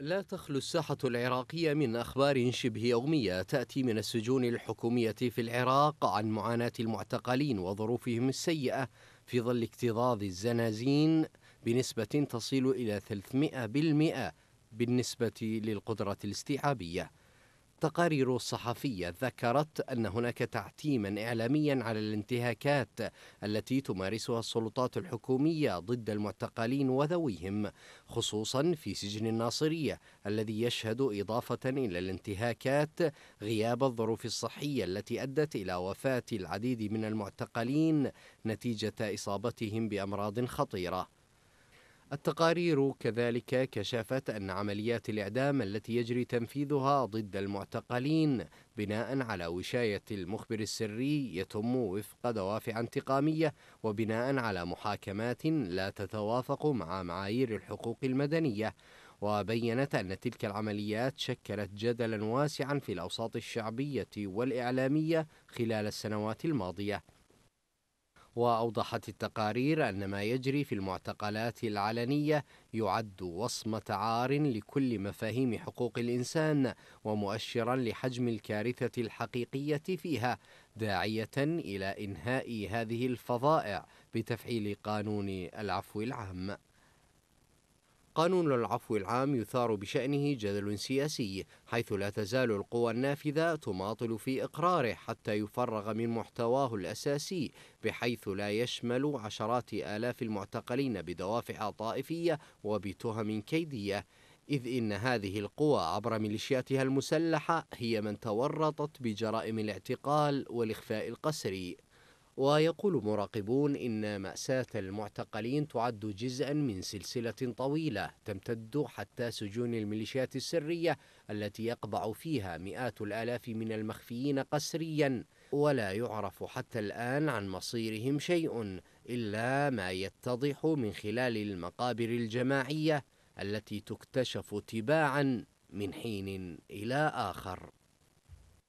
لا تخلو الساحة العراقية من أخبار شبه يومية تأتي من السجون الحكومية في العراق عن معاناة المعتقلين وظروفهم السيئة في ظل اكتظاظ الزنازين بنسبة تصل إلى 300% بالنسبة للقدرة الاستيعابية تقارير صحفية ذكرت أن هناك تعتيما إعلاميا على الانتهاكات التي تمارسها السلطات الحكومية ضد المعتقلين وذويهم خصوصا في سجن الناصرية الذي يشهد إضافة إلى الانتهاكات غياب الظروف الصحية التي أدت إلى وفاة العديد من المعتقلين نتيجة إصابتهم بأمراض خطيرة التقارير كذلك كشفت أن عمليات الإعدام التي يجري تنفيذها ضد المعتقلين بناء على وشاية المخبر السري يتم وفق دوافع انتقامية وبناء على محاكمات لا تتوافق مع معايير الحقوق المدنية وبينت أن تلك العمليات شكلت جدلا واسعا في الأوساط الشعبية والإعلامية خلال السنوات الماضية وأوضحت التقارير أن ما يجري في المعتقلات العلنية يعد وصمة عار لكل مفاهيم حقوق الإنسان ومؤشرا لحجم الكارثة الحقيقية فيها داعية إلى إنهاء هذه الفظائع بتفعيل قانون العفو العام قانون العفو العام يثار بشأنه جدل سياسي حيث لا تزال القوى النافذة تماطل في إقراره حتى يفرغ من محتواه الأساسي بحيث لا يشمل عشرات آلاف المعتقلين بدوافع طائفية وبتهم كيدية إذ إن هذه القوى عبر ميليشياتها المسلحة هي من تورطت بجرائم الاعتقال والإخفاء القسري ويقول مراقبون إن مأساة المعتقلين تعد جزءا من سلسلة طويلة تمتد حتى سجون الميليشيات السرية التي يقبع فيها مئات الآلاف من المخفيين قسريا ولا يعرف حتى الآن عن مصيرهم شيء إلا ما يتضح من خلال المقابر الجماعية التي تكتشف تباعا من حين إلى آخر